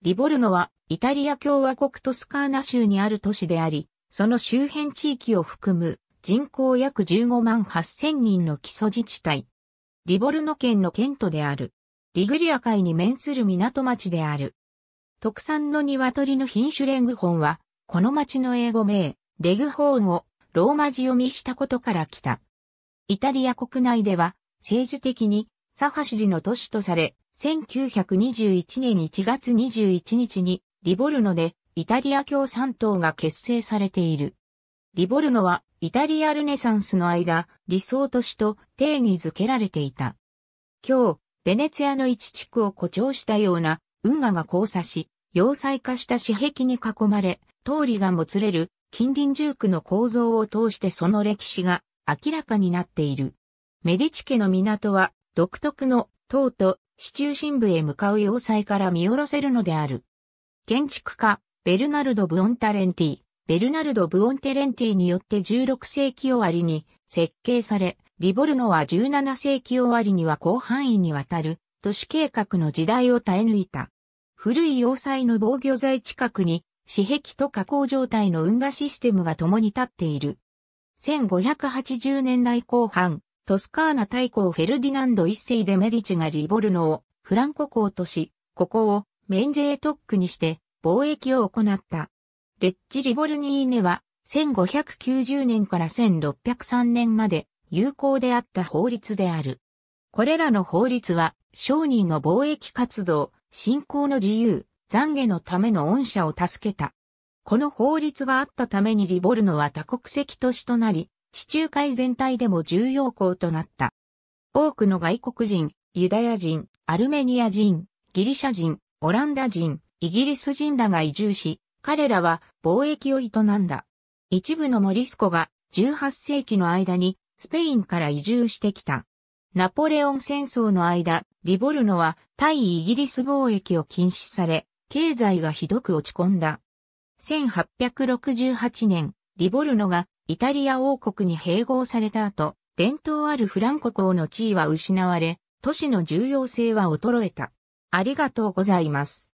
リボルノはイタリア共和国トスカーナ州にある都市であり、その周辺地域を含む人口約15万8000人の基礎自治体。リボルノ県の県都である。リグリア海に面する港町である。特産の鶏の品種レングホンは、この町の英語名、レグホーンをローマ字読みしたことから来た。イタリア国内では政治的にサハシジの都市とされ、1921年1月21日にリボルノでイタリア共産党が結成されている。リボルノはイタリアルネサンスの間、理想都市と定義づけられていた。今日、ベネツィアの一地区を誇張したような運河が交差し、要塞化した紙壁に囲まれ、通りがもつれる近隣住区の構造を通してその歴史が明らかになっている。メディチ家の港は独特の塔と市中心部へ向かう要塞から見下ろせるのである。建築家、ベルナルド・ブオンタレンティ、ベルナルド・ブオンテレンティによって16世紀終わりに設計され、リボルノは17世紀終わりには広範囲にわたる都市計画の時代を耐え抜いた。古い要塞の防御材近くに、紙壁と加工状態の運河システムが共に立っている。1580年代後半、トスカーナ大公フェルディナンド一世でメディチがリボルノをフランコ公とし、ここを免税特区にして貿易を行った。レッチ・リボルニーネは1590年から1603年まで有効であった法律である。これらの法律は商人の貿易活動、信仰の自由、懺悔のための恩赦を助けた。この法律があったためにリボルノは多国籍都市となり、地中海全体でも重要港となった。多くの外国人、ユダヤ人、アルメニア人、ギリシャ人、オランダ人、イギリス人らが移住し、彼らは貿易を営んだ。一部のモリスコが18世紀の間にスペインから移住してきた。ナポレオン戦争の間、リボルノは対イギリス貿易を禁止され、経済がひどく落ち込んだ。1868年、リボルノがイタリア王国に併合された後、伝統あるフランコ公の地位は失われ、都市の重要性は衰えた。ありがとうございます。